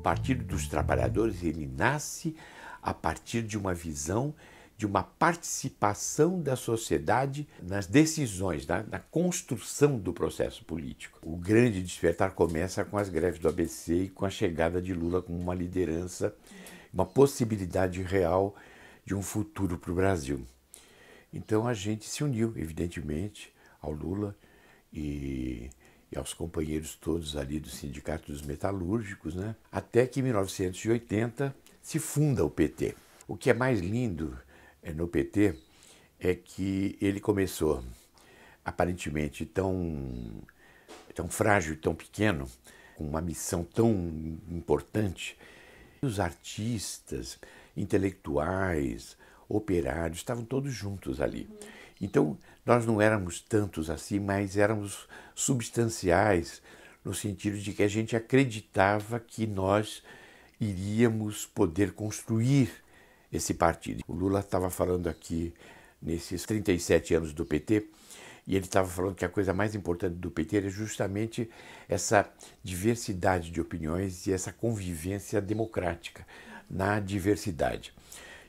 Partido dos Trabalhadores ele nasce a partir de uma visão de uma participação da sociedade nas decisões, na, na, construção do processo político. O grande despertar começa com as greves do ABC e com a chegada de Lula como uma liderança, uma possibilidade real de um futuro para o Brasil. Então a gente se uniu, evidentemente, ao Lula e e aos companheiros todos ali do Sindicato dos Metalúrgicos, né? até que em 1980 se funda o PT. O que é mais lindo eh, no PT é que ele começou aparentemente tão, tão frágil, tão pequeno, com uma missão tão importante. Os artistas, intelectuais, operários, estavam todos juntos ali. Então, nós não éramos tantos assim, mas éramos substanciais, no sentido de que a gente acreditava que nós iríamos poder construir esse partido. O Lula estava falando aqui nesses 37 anos do PT, e ele estava falando que a coisa mais importante do PT era justamente essa diversidade de opiniões e essa convivência democrática na diversidade.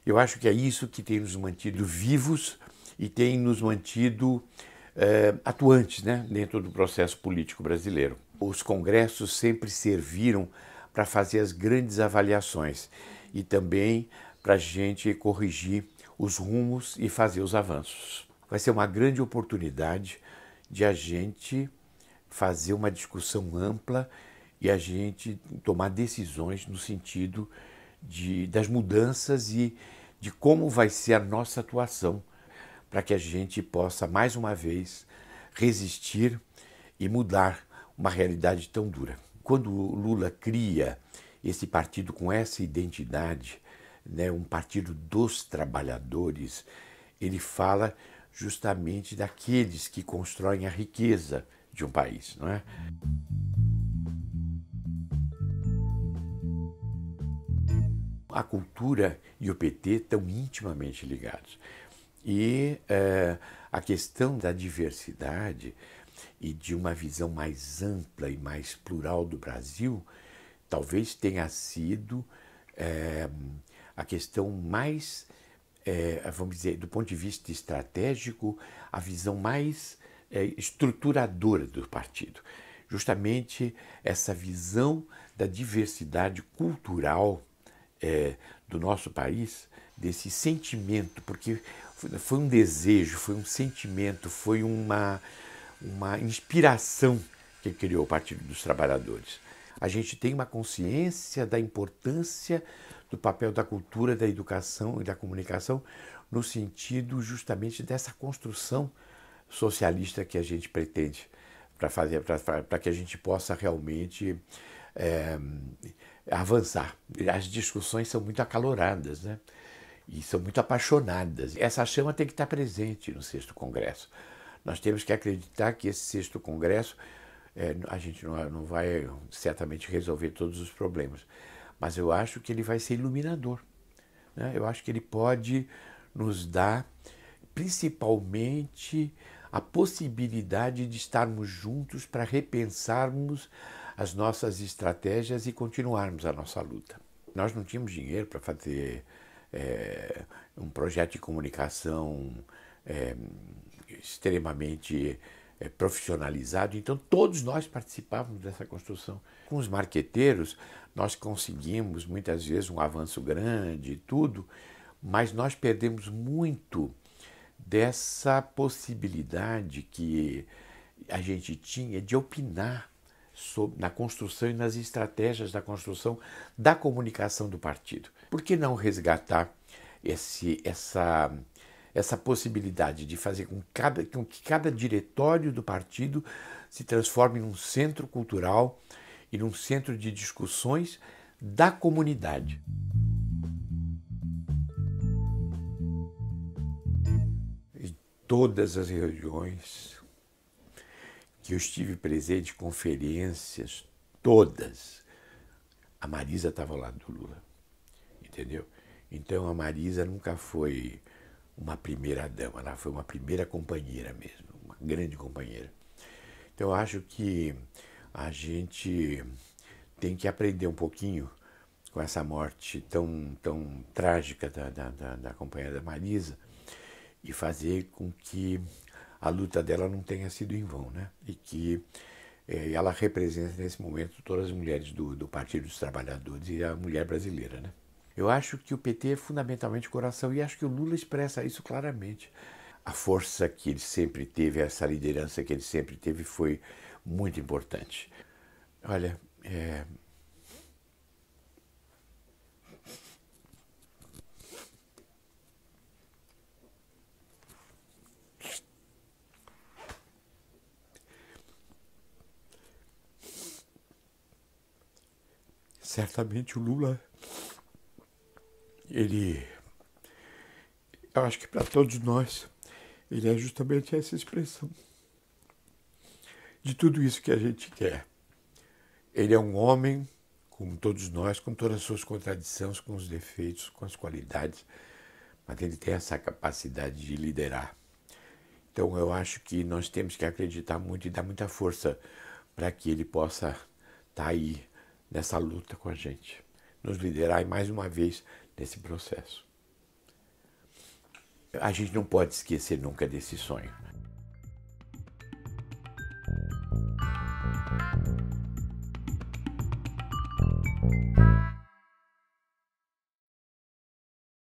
Eu acho que é isso que tem nos mantido vivos e tem nos mantido eh, atuantes né, dentro do processo político brasileiro. Os congressos sempre serviram para fazer as grandes avaliações e também para a gente corrigir os rumos e fazer os avanços. Vai ser uma grande oportunidade de a gente fazer uma discussão ampla e a gente tomar decisões no sentido de, das mudanças e de como vai ser a nossa atuação para que a gente possa mais uma vez resistir e mudar uma realidade tão dura. Quando Lula cria esse partido com essa identidade, né, um partido dos trabalhadores, ele fala justamente daqueles que constroem a riqueza de um país, não é? A cultura e o PT estão intimamente ligados. E é, a questão da diversidade e de uma visão mais ampla e mais plural do Brasil talvez tenha sido é, a questão mais, é, vamos dizer, do ponto de vista estratégico, a visão mais é, estruturadora do partido. Justamente essa visão da diversidade cultural é, do nosso país desse sentimento, porque foi um desejo, foi um sentimento, foi uma, uma inspiração que criou o Partido dos Trabalhadores. A gente tem uma consciência da importância do papel da cultura, da educação e da comunicação no sentido justamente dessa construção socialista que a gente pretende para fazer para que a gente possa realmente é, avançar. As discussões são muito acaloradas, né? e são muito apaixonadas. Essa chama tem que estar presente no sexto congresso. Nós temos que acreditar que esse sexto congresso é, a gente não, não vai certamente resolver todos os problemas, mas eu acho que ele vai ser iluminador. Né? Eu acho que ele pode nos dar, principalmente, a possibilidade de estarmos juntos para repensarmos as nossas estratégias e continuarmos a nossa luta. Nós não tínhamos dinheiro para fazer é, um projeto de comunicação é, extremamente é, profissionalizado. Então, todos nós participávamos dessa construção. Com os marqueteiros, nós conseguimos muitas vezes um avanço grande e tudo, mas nós perdemos muito dessa possibilidade que a gente tinha de opinar na construção e nas estratégias da construção da comunicação do partido. Por que não resgatar esse, essa, essa possibilidade de fazer com, cada, com que cada diretório do partido se transforme num centro cultural e num centro de discussões da comunidade? Em todas as reuniões, que eu estive presente conferências todas. A Marisa estava ao lado do Lula, entendeu? Então a Marisa nunca foi uma primeira dama, ela foi uma primeira companheira mesmo, uma grande companheira. Então eu acho que a gente tem que aprender um pouquinho com essa morte tão, tão trágica da, da, da, da companheira da Marisa e fazer com que a luta dela não tenha sido em vão, né? E que é, ela representa nesse momento todas as mulheres do, do Partido dos Trabalhadores e a mulher brasileira, né? Eu acho que o PT é fundamentalmente coração e acho que o Lula expressa isso claramente. A força que ele sempre teve, essa liderança que ele sempre teve foi muito importante. Olha, é, certamente o Lula, ele, eu acho que para todos nós, ele é justamente essa expressão de tudo isso que a gente quer. Ele é um homem, como todos nós, com todas as suas contradições, com os defeitos, com as qualidades, mas ele tem essa capacidade de liderar. Então eu acho que nós temos que acreditar muito e dar muita força para que ele possa estar tá aí nessa luta com a gente. Nos liderai mais uma vez nesse processo. A gente não pode esquecer nunca desse sonho. Né?